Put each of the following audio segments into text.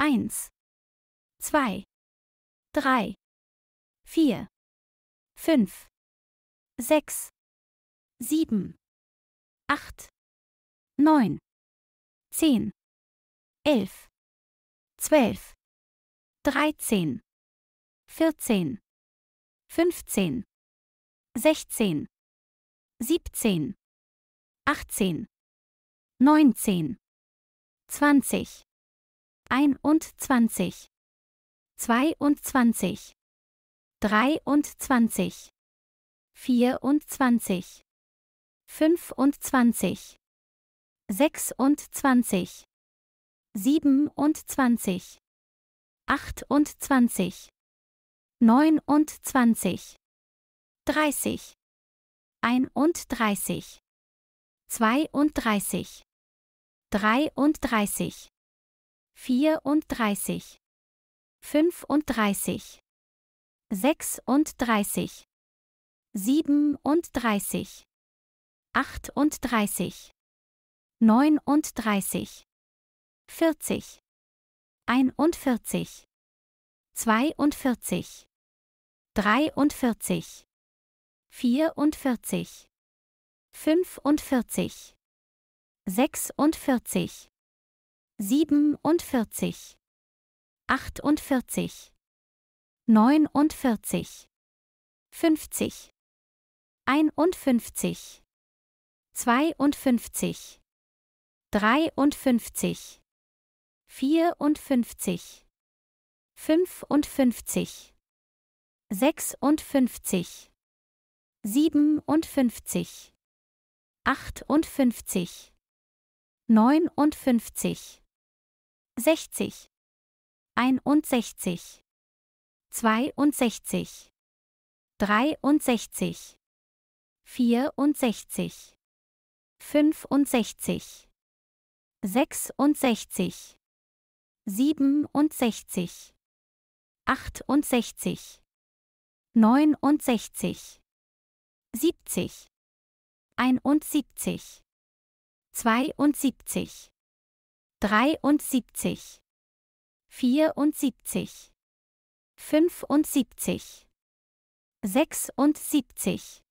Eins, zwei, drei, vier, fünf, sechs, sieben, acht, neun, zehn, elf, zwölf, dreizehn, vierzehn, fünfzehn, sechzehn, siebzehn, achtzehn, neunzehn, zwanzig einundzwanzig, zweiundzwanzig, dreiundzwanzig, vierundzwanzig, fünfundzwanzig, sechsundzwanzig, siebenundzwanzig, achtundzwanzig, neunundzwanzig, dreißig, einunddreißig, zweiunddreißig, dreiunddreißig vierunddreißig, fünfunddreißig, sechsunddreißig, siebenunddreißig, achtunddreißig, neununddreißig, vierzig, einundvierzig, zweiundvierzig, dreiundvierzig, vierundvierzig, fünfundvierzig, sechsundvierzig, 47 48 49 50 51 52 53 54 55 56 57 58 59 60 61 62 63 64 65 66 67 68 69 70 71 72 73 74 75 76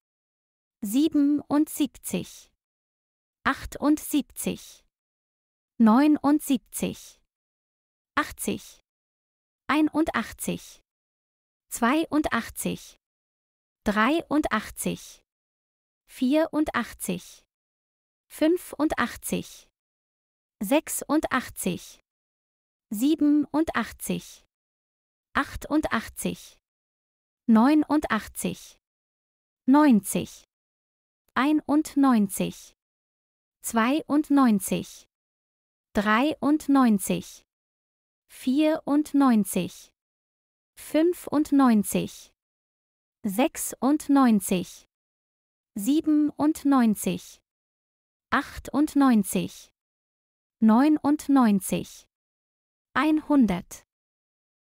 77 78 79 80 81 82 83 84 85 86 87 88 89 90 91 92 93 94 95 96 97 98 99 100